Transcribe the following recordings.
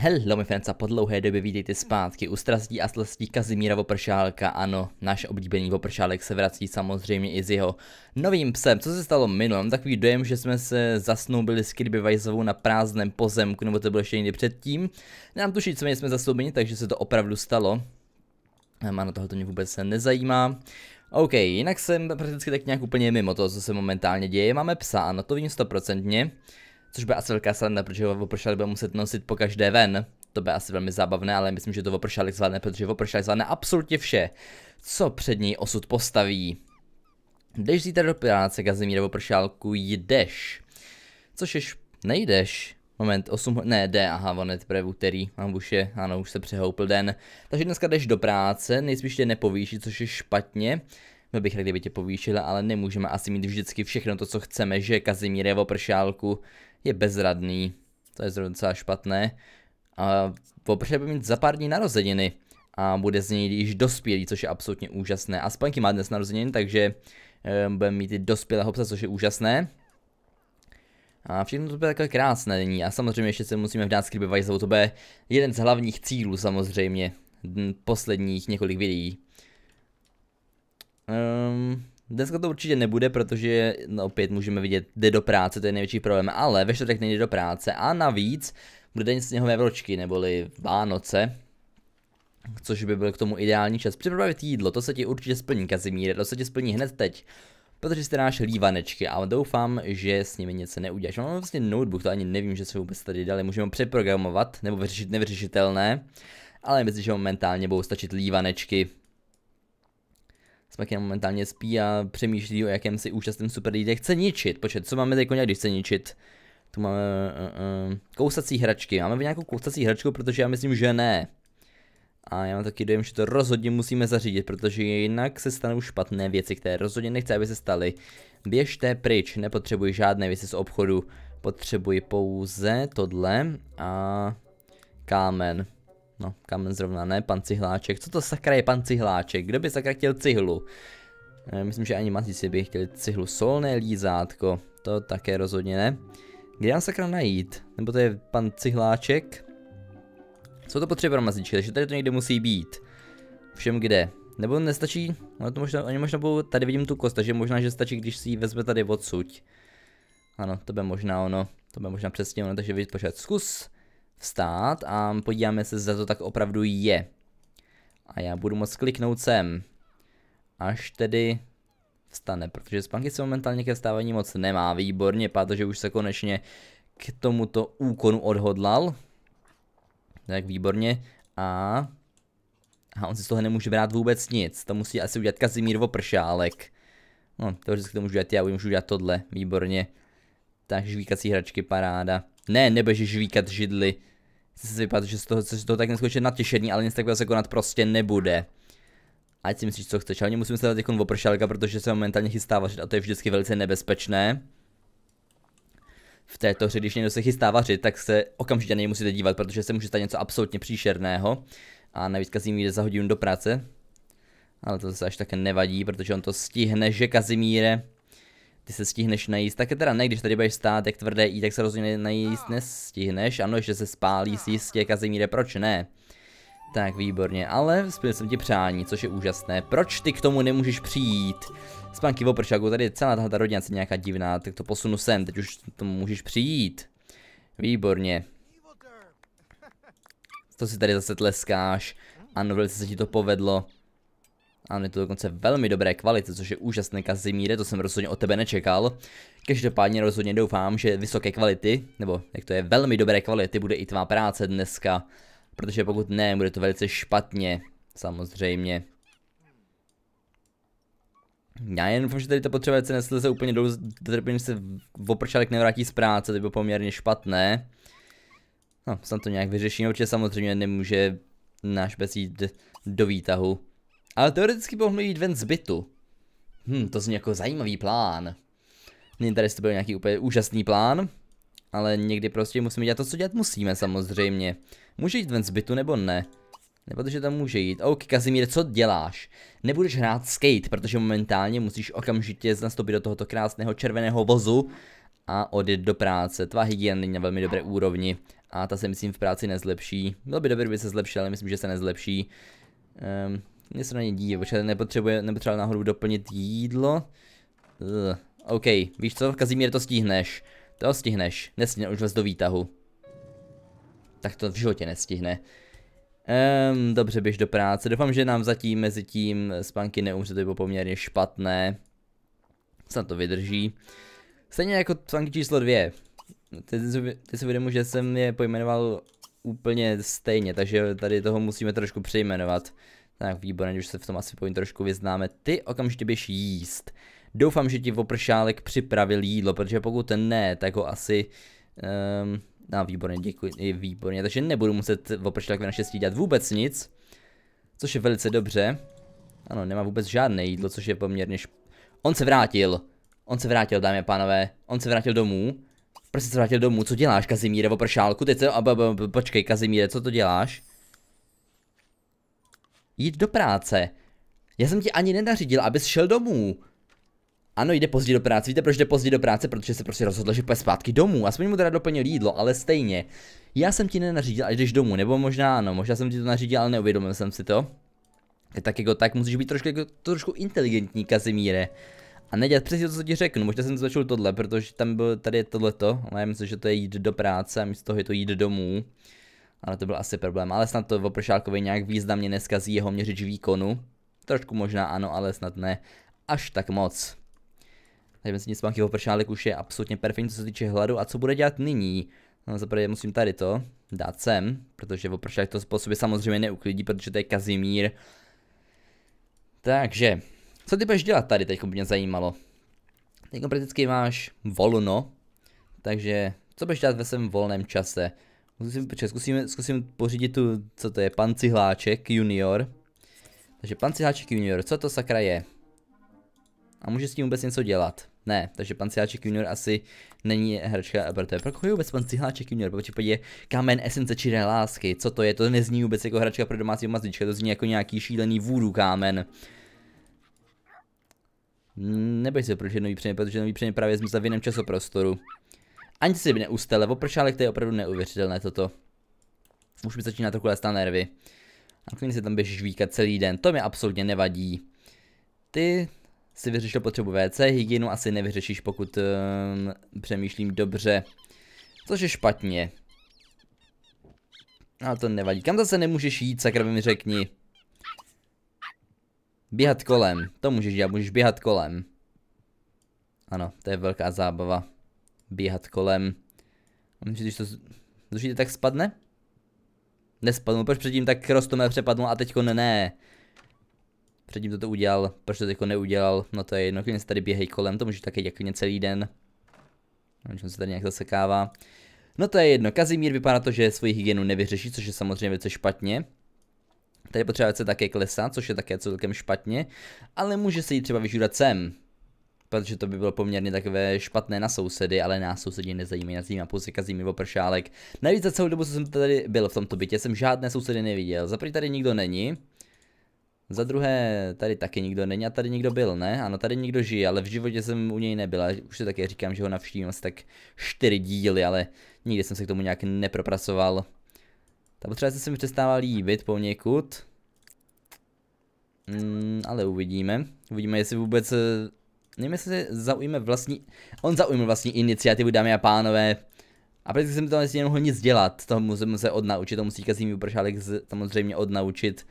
Hello, fans a po dlouhé době vítejte zpátky u strastí a slastí Kazimíra Vopršálka. Ano, náš oblíbený Vopršálek se vrací samozřejmě i s jeho novým psem. Co se stalo minulým? takový dojem, že jsme se zasnoubili s Vajzovou na prázdném pozemku, nebo to bylo ještě někdy předtím. Nám tuší, co jsme zasnoubili, takže se to opravdu stalo. na tohle to mě vůbec nezajímá. OK, jinak jsem prakticky tak nějak úplně mimo to, co se momentálně děje. Máme psa, ano, to vím stoprocentně. Což by asi velká sranda, protože ho opršali bude muset nosit po každé ven. To by asi velmi zábavné, ale myslím, že to vopršali zvládne, protože vopršali zvládne absolutně vše, co před ní osud postaví. Jdeš zítra do práce, Kazimíra vopršálku, jdeš. Což jež nejdeš. Moment, 8, ne, jde, aha, on je teprve úterý, mám už je, ano, už se přehoupl den. Takže dneska jdeš do práce, nejspíš tě nepovýší, což je špatně. Byl bych rád, kdyby tě povýšila, ale nemůžeme asi mít vždycky všechno to, co chceme, že Kazimíre, opršálku. pršálku je bezradný, to je docela špatné. A popře bude mít za pár dní narozeniny a bude z něj již dospělý, což je absolutně úžasné. A Spanky má dnes narozeniny, takže e, bude mít i dospělého psa, což je úžasné. A všechno to bude takové krásné nyní a samozřejmě ještě se musíme vdát s Kribevice, to bude jeden z hlavních cílů samozřejmě posledních několik videí. Um, Dneska to určitě nebude, protože no, opět můžeme vidět, jde do práce, to je největší problém, ale ve čtvrtek nejde do práce a navíc bude den sněhové vročky, neboli Vánoce, což by byl k tomu ideální čas. Připravit jídlo, to se ti určitě splní, Kazimíre, to se ti splní hned teď, protože jste náš lívanečky a doufám, že s nimi něco neuděláš. Mám vlastně notebook, to ani nevím, že se vůbec tady dali, můžeme ho přeprogramovat, nebo vyřešit nevyřešitelné, ale myslím, že momentálně budou stačit lívanečky, jenom momentálně spí a přemýšlí o jakém si účastném Super League chce ničit. Počet, co máme teď když chce ničit? Tu máme uh, uh, kousací hračky. Máme nějakou kousací hračku, protože já myslím, že ne. A já mám taky dojem, že to rozhodně musíme zařídit, protože jinak se stanou špatné věci, které rozhodně nechce, aby se staly. Běžte pryč, nepotřebuji žádné věci z obchodu, potřebuji pouze tohle a kámen. No, kam zrovna ne, pan Cihláček. Co to sakra je pan Cihláček? Kdo by sakra chtěl cihlu? E, myslím, že ani Matíci by chtěli cihlu. Solné lízátko, to také rozhodně ne. Kde mám sakra najít? Nebo to je pan Cihláček? Co to potřebuje pro mazlíčky? Takže tady to někde musí být. Všem kde? Nebo nestačí? No to možná, oni možná budou, tady vidím tu kost, takže možná, že stačí, když si ji vezme tady odsuť. Ano, to by možná ono, to by možná přesně ono, takže vy počkat zkus vstát a podíváme se, zda to tak opravdu je. A já budu moc kliknout sem. Až tedy vstane, protože spanky se momentálně ke vstávání moc nemá. Výborně, protože už se konečně k tomuto úkonu odhodlal. Tak výborně. A... A on si z toho nemůže brát vůbec nic. To musí asi udělat Kazimír Vopršálek. No, vždycky to můžu dělat já, můžu dělat tohle. Výborně. Takže žvíkací hračky, paráda. Ne, nebudeš žvíkat židli. Chci si vypadat, že z toho, že z toho tak neskutečně natěšení, ale nic takového se konat prostě nebude. Ať si myslíš, co chceš, ale musím se dát jako opršálka, protože se momentálně chystá vařit a to je vždycky velice nebezpečné. V této hře, když někdo se chystá vařit, tak se okamžitě na něj musíte dívat, protože se může stát něco absolutně příšerného. A navíc Kazimír jde za hodinu do práce. Ale to se až tak nevadí, protože on to stihne, že Kazimíre ty se stihneš najíst. Tak je teda ne, když tady budeš stát, jak tvrdé jí, tak se rozhodně najíst no. nestihneš. Ano, že se spálí si no. jistě, Kazimíre, proč ne? Tak, výborně, ale splnil jsem ti přání, což je úžasné. Proč ty k tomu nemůžeš přijít? Spánky Vopršaku, tady je celá ta rodina, nějaká divná, tak to posunu sem, teď už to můžeš přijít. Výborně. To si tady zase tleskáš. Ano, velice se ti to povedlo. Ano, je to dokonce velmi dobré kvality, což je úžasné Kazimíre, to jsem rozhodně od tebe nečekal. Každopádně rozhodně doufám, že vysoké kvality, nebo jak to je, velmi dobré kvality bude i tvá práce dneska. Protože pokud ne, bude to velice špatně, samozřejmě. Já jen doufám, že tady to potřebuje se nesle se úplně dolů, dotrpím se v oprčalek nevrátí z práce, to bylo poměrně špatné. No, snad to nějak vyřeším. určitě samozřejmě nemůže náš jít do výtahu. Ale teoreticky by mohl jít ven z bytu. Hm, to zní jako zajímavý plán. Není tady to byl nějaký úplně úžasný plán. Ale někdy prostě musíme dělat to, co dělat musíme samozřejmě. Může jít ven z bytu nebo ne? Protože tam může jít. OK, Kazimír, co děláš? Nebudeš hrát skate, protože momentálně musíš okamžitě nastoupit do tohoto krásného červeného vozu a odjet do práce. Tvá hygiena není na velmi dobré úrovni a ta se myslím v práci nezlepší. Bylo by dobré, kdyby se zlepšila, ale myslím, že se nezlepší. Um, mně se na ně díje, protože nepotřebuje, nepotřeba náhodou doplnit jídlo. Uh, OK, víš co, Kazimír, to stihneš. To stihneš, nestihne už vás do výtahu. Tak to v životě nestihne. Um, dobře, běž do práce. Doufám, že nám zatím mezi tím spánky neumře, to je poměrně špatné. Snad to vydrží. Stejně jako spánky číslo dvě. Teď, se si že jsem je pojmenoval úplně stejně, takže tady toho musíme trošku přejmenovat. Tak výborně, už se v tom asi povím trošku vyznáme. Ty okamžitě běž jíst. Doufám, že ti opršálek připravil jídlo, protože pokud ne, tak ho asi... Um, no výborně, děkuji, výborně. Takže nebudu muset vopršálek naštěstí dělat vůbec nic. Což je velice dobře. Ano, nemá vůbec žádné jídlo, což je poměrně šp... On se vrátil. On se vrátil, dámy a pánové. On se vrátil domů. Prostě se vrátil domů. Co děláš, Kazimíre, opršálku? Teď se... A, počkej, Kazimíre, co to děláš? jít do práce. Já jsem ti ani nenařídil, abys šel domů. Ano, jde pozdě do práce. Víte, proč jde pozdě do práce? Protože se prostě rozhodl, že půjde zpátky domů. Aspoň mu teda doplnil jídlo, ale stejně. Já jsem ti nenařídil, až jdeš domů, nebo možná ano, možná jsem ti to nařídil, ale neuvědomil jsem si to. Je tak jako tak, musíš být trošku, jako, trošku inteligentní, Kazimíre. A nedělat přesně to, co ti řeknu, možná jsem začal tohle, protože tam bylo tady je tohleto, ale já myslím, že to je jít do práce a místo toho je to jít domů. Ale to byl asi problém, ale snad to Vopršákovi nějak významně neskazí jeho měřič výkonu. Trošku možná ano, ale snad ne až tak moc. Takže myslím, že Spanky Vopršálek už je absolutně perfektní, co se týče hladu. A co bude dělat nyní? No, zaprvé musím tady to dát sem, protože Vopršák to způsobě samozřejmě neuklidí, protože to je Kazimír. Takže, co ty budeš dělat tady, teď mě zajímalo. Teď prakticky máš volno, takže co budeš dělat ve svém volném čase? Musím, počkej, zkusím, zkusím pořídit tu, co to je, pancihláček junior. Takže pancihláček junior, co to sakra je? A může s tím vůbec něco dělat? Ne, takže pancihláček junior asi není hračka pro tebe. Proč je vůbec pancihláček junior? Protože podívej, kámen esence čiré lásky. Co to je? To nezní vůbec jako hračka pro domácí mazlička, to zní jako nějaký šílený vůdu kámen. Neboj se, proč je nový předmět, protože nový předmět právě zmizel v jiném časoprostoru. Ani si neustele, opršálek to je opravdu neuvěřitelné toto. Už mi začíná trochu lézt nervy. A když si tam běžíš víkat celý den, to mi absolutně nevadí. Ty si vyřešil potřebu WC, hygienu asi nevyřešíš, pokud um, přemýšlím dobře. Což je špatně. Ale to nevadí. Kam zase nemůžeš jít, sakra mi řekni. Běhat kolem. To můžeš dělat, můžeš běhat kolem. Ano, to je velká zábava běhat kolem. A myslím, když to zrušíte, tak spadne? Nespadnul, proč předtím tak rostomé přepadnul a teďko ne, ne. Předtím to, to udělal, proč to teďko neudělal, no to je jedno, když se tady běhej kolem, to může taky dělat celý den. Nevím, on se tady nějak zasekává. No to je jedno, Kazimír vypadá to, že svoji hygienu nevyřeší, což je samozřejmě velice špatně. Tady potřeba se také klesat, což je také celkem špatně, ale může se jí třeba vyžurat sem protože to by bylo poměrně takové špatné na sousedy, ale na sousedy nezajímají, na zajímá pouze mi opršálek. Navíc za celou dobu, co jsem tady byl v tomto bytě, jsem žádné sousedy neviděl. Za první tady nikdo není, za druhé, tady taky nikdo není a tady nikdo byl, ne? Ano, tady nikdo žije, ale v životě jsem u něj nebyl. A už se také říkám, že ho navštívím asi tak čtyři díly, ale nikdy jsem se k tomu nějak nepropracoval. Ta potřeba se mi přestává líbit poněkud. Mm, ale uvidíme. Uvidíme, jestli vůbec eh, nevím, jestli se zaujme vlastní, on zaujme vlastní iniciativu, dámy a pánové. A protože jsem to nesmí vlastně nemohl nic dělat, To musím se odnaučit, to musí Kazimír vypršálek samozřejmě odnaučit.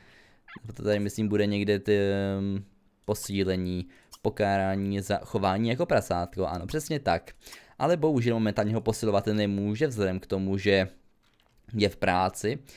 To tady myslím bude někde ty um, posílení, pokárání za chování jako prasátko, ano přesně tak. Ale bohužel momentálně ho posilovat nemůže vzhledem k tomu, že je v práci. Uh,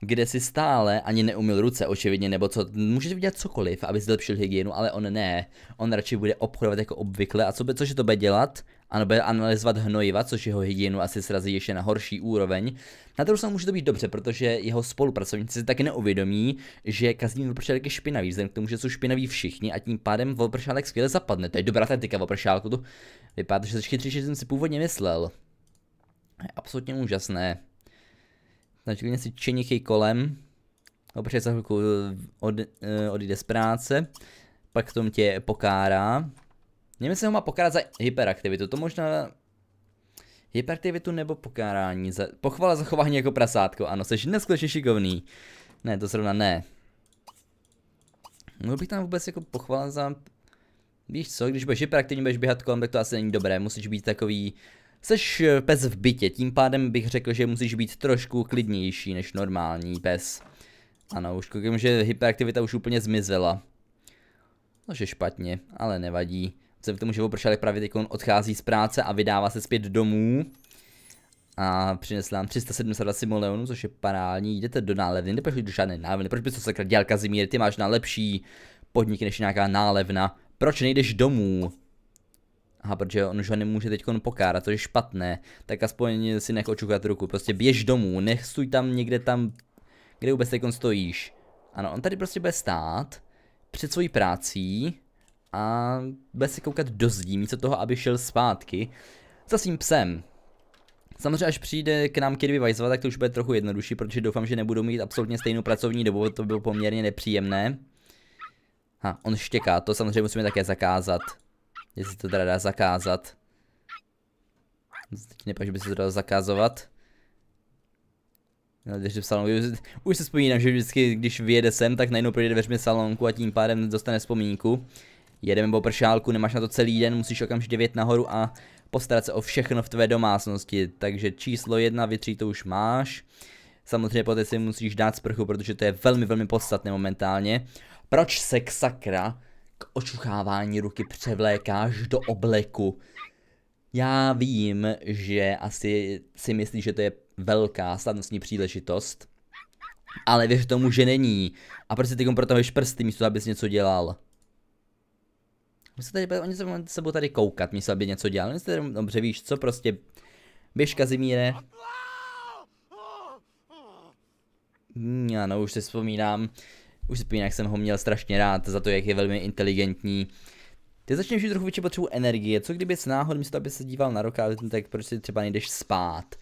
kde si stále ani neumil ruce, očividně, nebo co, můžeš udělat cokoliv, aby zlepšil hygienu, ale on ne. On radši bude obchodovat jako obvykle a co by, cože to bude dělat? Ano, bude analyzovat hnojiva, což jeho hygienu asi srazí ještě na horší úroveň. Na druhou stranu může to být dobře, protože jeho spolupracovníci si taky neuvědomí, že každý vopršálek je špinavý, vzhledem k tomu, že jsou špinaví všichni a tím pádem vopršálek skvěle zapadne. To je dobrá taktika vopršálku, to vypadá, že to chytřejší jsem si původně myslel. Je absolutně úžasné. Začklidně si čenichy kolem, no, protože za chvilku eh, od, eh, odjde z práce, pak v tom tě pokárá. Nevím, jestli ho má pokárat za hyperaktivitu, to možná hyperaktivitu nebo pokárání. Za, pochvala za chování jako prasátko, ano, jsi neskutečně šikovný. Ne, to zrovna ne. Mohl bych tam vůbec jako pochvala za... Víš co, když budeš hyperaktivní, budeš běhat kolem, tak to asi není dobré, musíš být takový Seš eh, pes v bytě, tím pádem bych řekl, že musíš být trošku klidnější než normální pes. Ano, už koukám, že hyperaktivita už úplně zmizela. No, je špatně, ale nevadí. Vzhledem k tomu, že opršalek právě teď odchází z práce a vydává se zpět domů. A přinesl nám 372 simoleonů, což je parální. Jdete do nálevny, nepošli do žádné nálevny. Proč bys to sakra dělal, Kazimír? Ty máš na lepší podniky než nějaká nálevna. Proč nejdeš domů? Aha, protože on už ho nemůže teď pokárat, což je špatné, tak aspoň si nech očukat ruku, prostě běž domů, nech stůj tam někde tam, kde vůbec teď stojíš. Ano, on tady prostě bude stát, před svojí prácí a bude se koukat do zdí, místo toho, aby šel zpátky za svým psem. Samozřejmě, až přijde k nám Kirby Weissva, tak to už bude trochu jednodušší, protože doufám, že nebudu mít absolutně stejnou pracovní dobu, to bylo poměrně nepříjemné. Ha, on štěká, to samozřejmě musíme také zakázat. Jestli to teda dá zakázat. Teď nepak, že by se to dalo zakázovat. Na no, v salonku. Už se vzpomínám, že vždycky, když vyjede sem, tak najednou projde dveřmi salonku a tím pádem dostane vzpomínku. Jedeme po pršálku, nemáš na to celý den, musíš okamžitě vět nahoru a postarat se o všechno v tvé domácnosti. Takže číslo jedna, vytří to už máš. Samozřejmě poté si musíš dát sprchu, protože to je velmi, velmi podstatné momentálně. Proč se k sakra k očuchávání ruky převlékáš do obleku. Já vím, že asi si myslíš, že to je velká slavnostní příležitost, ale věř tomu, že není. A proč si ty protahuješ prsty místo, abys něco dělal. My se tady, oni se sebou tady koukat, místo, aby něco dělal. Oni se tady, dobře víš co, prostě běž Kazimíre. Hmm, ano, už si vzpomínám. Už spínek jsem ho měl strašně rád za to, jak je velmi inteligentní. Ty začneš už trochu větší potřebu energie, co kdyby s náhodou místo, aby se díval na roka, tak proč si třeba nejdeš spát?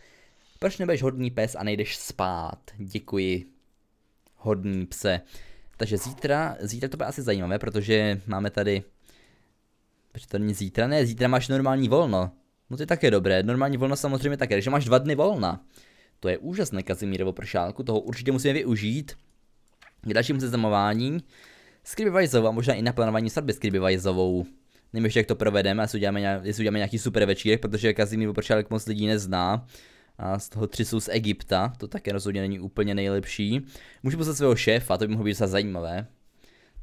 Proč nebudeš hodný pes a nejdeš spát? Děkuji. Hodný pse. Takže zítra, zítra to bude asi zajímavé, protože máme tady... Proč to není zítra? Ne, zítra máš normální volno. No to je také dobré, normální volno samozřejmě také, že máš dva dny volna. To je úžasné Kazimírovo pršálku, toho určitě musíme využít. K dalšímu seznamování s a možná i naplánování sadby s Creepyvizovou. Nevím ještě, jak to provedeme, jestli uděláme, nějak, jestli uděláme nějaký super večírek, protože Kazimír Popršálek moc lidí nezná. A z toho tři jsou z Egypta, to také rozhodně není úplně nejlepší. Můžu poslat svého šéfa, to by mohlo být docela zajímavé.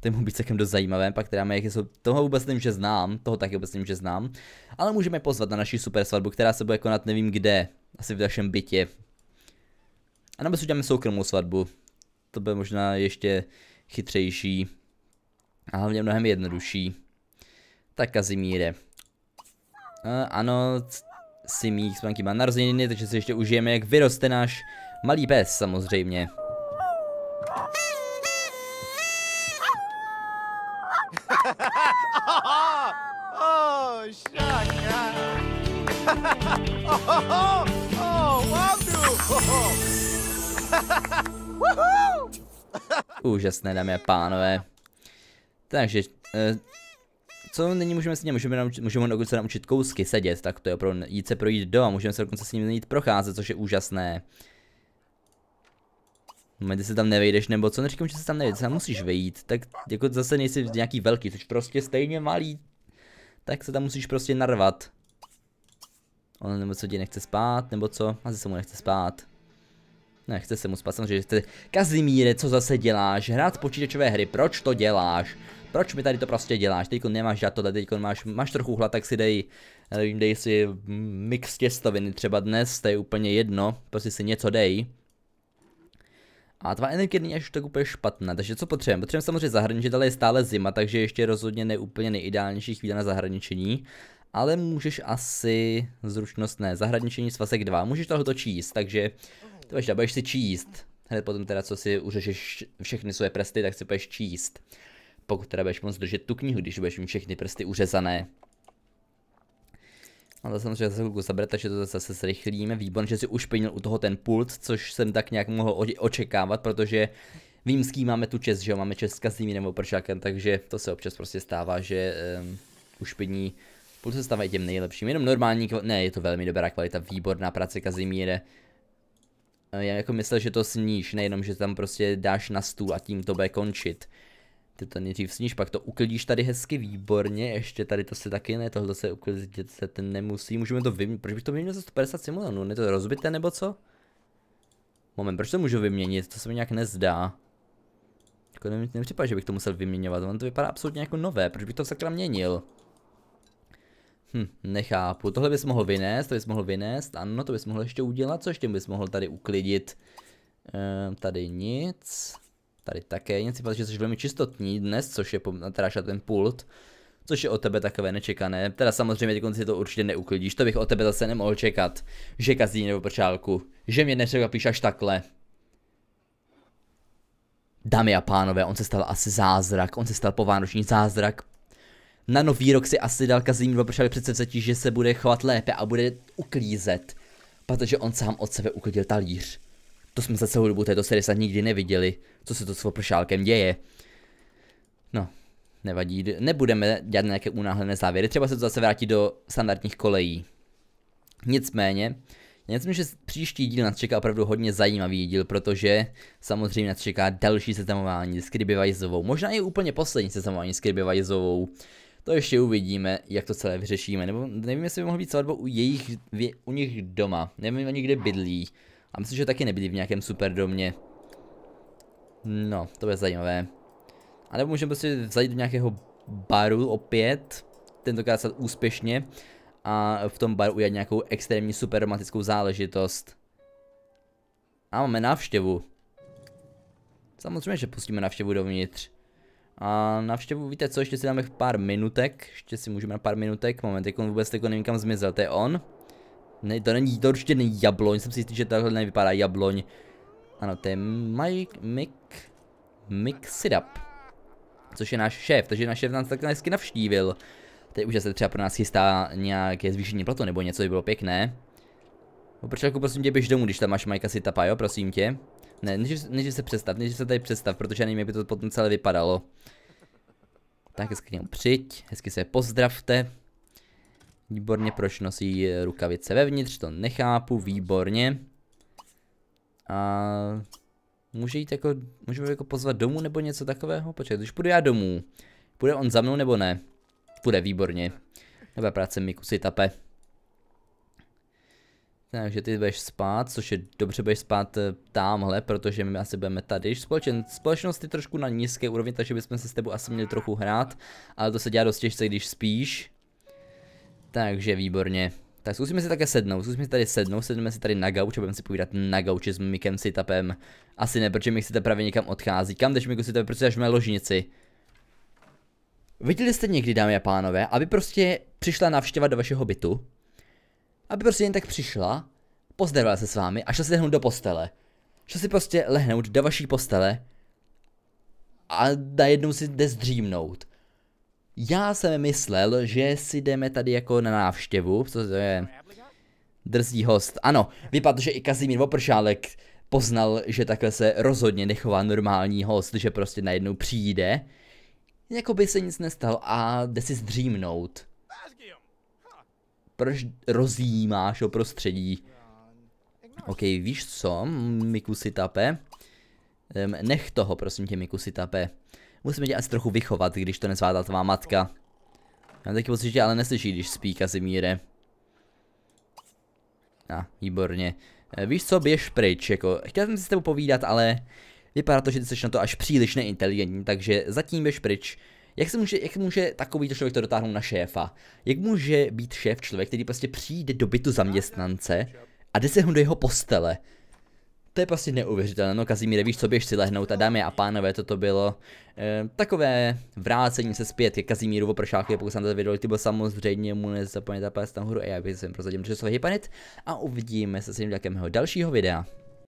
To by mohlo být celkem dost zajímavé, pak teda jaké jsou, toho vůbec nevím, že znám, toho taky vůbec nevím, že znám. Ale můžeme pozvat na naši super svatbu, která se bude konat nevím kde, asi v našem bytě. A nebo si uděláme soukromou svatbu, to bude možná ještě chytřejší a hlavně mnohem jednodušší. Tak Kazimíre. E, ano, si mých spanky má narozeniny, takže si ještě užijeme, jak vyroste náš malý pes samozřejmě. oh, ha ha! Oh, oh, wow, Úžasné, dámy a pánové. Takže, eh, co nyní můžeme s ním? Můžeme, naučit, můžeme dokonce naučit kousky sedět, tak to je opravdu jít se projít do a můžeme se dokonce s ním jít procházet, což je úžasné. Moment, se tam nevejdeš, nebo co neříkám, že se tam nevejdeš, tam musíš vejít, tak jako zase nejsi nějaký velký, což prostě stejně malý, tak se tam musíš prostě narvat. On nebo co ti nechce spát, nebo co? Asi se mu nechce spát. Ne, chce se mu spát, samozřejmě, že jste... Kazimíre, co zase děláš? Hrát počítačové hry, proč to děláš? Proč mi tady to prostě děláš? Teď nemáš dát tohle, teď máš, máš trochu hlad, tak si dej, nevím, dej si mix těstoviny třeba dnes, to je úplně jedno, prostě si něco dej. A tvá energie není až tak úplně špatná, takže co potřebujeme? Potřebujeme samozřejmě zahraničit, ale je stále zima, takže ještě rozhodně neúplně nejideálnější chvíle na zahraničení. Ale můžeš asi, zručnostné zahraničení svazek 2, můžeš tohoto číst, takže to ještě budeš si číst. Hned potom teda, co si uřešíš všechny své prsty, tak si budeš číst. Pokud teda budeš moc držet tu knihu, když budeš mít všechny prsty uřezané. A no to samozřejmě zase chvilku zabere, takže to zase zrychlíme. Výborně, že si už peněl u toho ten pult, což jsem tak nějak mohl očekávat, protože vím, s kým máme tu čest, že jo, máme čest s Kazimírem nebo Pršákem, takže to se občas prostě stává, že um, ehm, pení pult se stávají těm nejlepším. Jenom normální, ne, je to velmi dobrá kvalita, výborná práce Kazimíre já jako myslel, že to sníš, nejenom, že tam prostě dáš na stůl a tím to bude končit. Ty to nejdřív sníš, pak to uklidíš tady hezky, výborně, ještě tady to se taky ne, tohle se uklidit se ten nemusí, můžeme to vyměnit, proč bych to vyměnil za 150 simulonů, Ne, to rozbité nebo co? Moment, proč to můžu vyměnit, to se mi nějak nezdá. Jako nevím, nepřipadá, že bych to musel vyměňovat, on to vypadá absolutně jako nové, proč bych to sakra měnil? Hm, nechápu. Tohle bys mohl vynést, to bys mohl vynést, ano, to bys mohl ještě udělat, co ještě bys mohl tady uklidit. Ehm, tady nic. Tady také nic, protože jsi velmi čistotní dnes, což je teda ten pult. Což je od tebe takové nečekané. Teda samozřejmě teď si to určitě neuklidíš, to bych od tebe zase nemohl čekat. Že kazí nebo prčálku. Že mě nepřekvapíš až takhle. Dámy a pánové, on se stal asi zázrak, on se stal povánoční zázrak, na nový rok si asi dal Kazimír Prošel přece vzetí, že se bude chovat lépe a bude uklízet. Protože on sám od sebe uklidil talíř. To jsme za celou dobu této série snad nikdy neviděli, co se to s Vopršálkem děje. No, nevadí, nebudeme dělat nějaké unáhlené závěry, třeba se to zase vrátí do standardních kolejí. Nicméně, já myslím, že příští díl nás čeká opravdu hodně zajímavý díl, protože samozřejmě nás čeká další seznamování s Kribyvajzovou, možná i úplně poslední seznamování s Kribyvajzovou. To ještě uvidíme, jak to celé vyřešíme. Nebo nevím, jestli by mohlo být svatba u jejich, u nich doma. Nevím oni kde bydlí. A myslím, že taky nebydlí v nějakém super domě. No, to bude zajímavé. A nebo můžeme prostě zajít do nějakého baru opět. Tentokrát se úspěšně. A v tom baru udělat nějakou extrémní super romantickou záležitost. A máme návštěvu. Samozřejmě, že pustíme návštěvu dovnitř. A navštěvu, víte co, ještě si dáme pár minutek, ještě si můžeme na pár minutek, moment, jak on vůbec jako nevím kam zmizel, to je on. Ne, to není, to určitě není jabloň, jsem si jistý, že tohle nevypadá jabloň. Ano, to je Mike, Mick, Mick Sidup. což je náš šéf, takže náš šéf nás takhle hezky navštívil. To je se třeba pro nás chystá nějaké zvýšení platu nebo něco by bylo pěkné. Oprčelku, prosím tě, běž domů, když tam máš Mike Sidupa, jo, prosím tě. Ne, než, než se představ, než se tady představ, protože já nevím, jak by to potom celé vypadalo. Tak hezky k němu přijď, hezky se pozdravte. Výborně, proč nosí eh, rukavice vevnitř, to nechápu, výborně. A může jít jako, můžeme jako pozvat domů nebo něco takového? Počkej, když půjdu já domů, půjde on za mnou nebo ne? Půjde, výborně. Dobrá práce, mi kusy tape takže ty budeš spát, což je dobře, budeš spát eh, tamhle, protože my asi budeme tady. Společen, společnost je trošku na nízké úrovni, takže bychom se s tebou asi měli trochu hrát, ale to se dělá dost těžce, když spíš. Takže výborně. Tak zkusíme si také sednout, zkusíme si tady sednout, sedneme si tady na gauč a budeme si povídat na gauči s Mikem Sitapem. Asi ne, protože Mik Sitap právě někam odchází. Kam jdeš Miku Sitapem, protože až v mé ložnici? Viděli jste někdy, dámy a pánové, aby prostě přišla návštěva do vašeho bytu? aby prostě jen tak přišla, pozdravila se s vámi a šla si lehnout do postele. Šla si prostě lehnout do vaší postele a najednou si jde zdřímnout. Já jsem myslel, že si jdeme tady jako na návštěvu, co to je drzí host. Ano, vypadá, že i Kazimír Vopršálek poznal, že takhle se rozhodně nechová normální host, že prostě najednou přijde. Jako by se nic nestalo a jde si zdřímnout prž, rozjímáš o prostředí. Ok, víš co, Mikusi Tape? Um, nech toho, prosím tě, Mikusi Tape. Musíme tě asi trochu vychovat, když to nezvládá tvá matka. Já taky pocit, že ale neslyší, když spí Kazimíre. A, ah, výborně. E, víš co, běž pryč, jako, chtěl jsem si s tebou povídat, ale vypadá to, že ty jsi na to až příliš neinteligentní, takže zatím běž pryč. Jak, se může, jak může takový člověk to dotáhnout na šéfa? Jak může být šéf člověk, který prostě přijde do bytu zaměstnance a jde se ho do jeho postele? To je prostě neuvěřitelné, no Kazimíre, víš co, běž si lehnout a dámy a pánové, toto bylo e, takové vrácení se zpět ke Kazimíru Vopršákovi, pokud jsem to video byl samozřejmě mu nezapomeňte pás nahoru a já bych se že se Hypanit a uvidíme se s ním nějakého dalšího videa.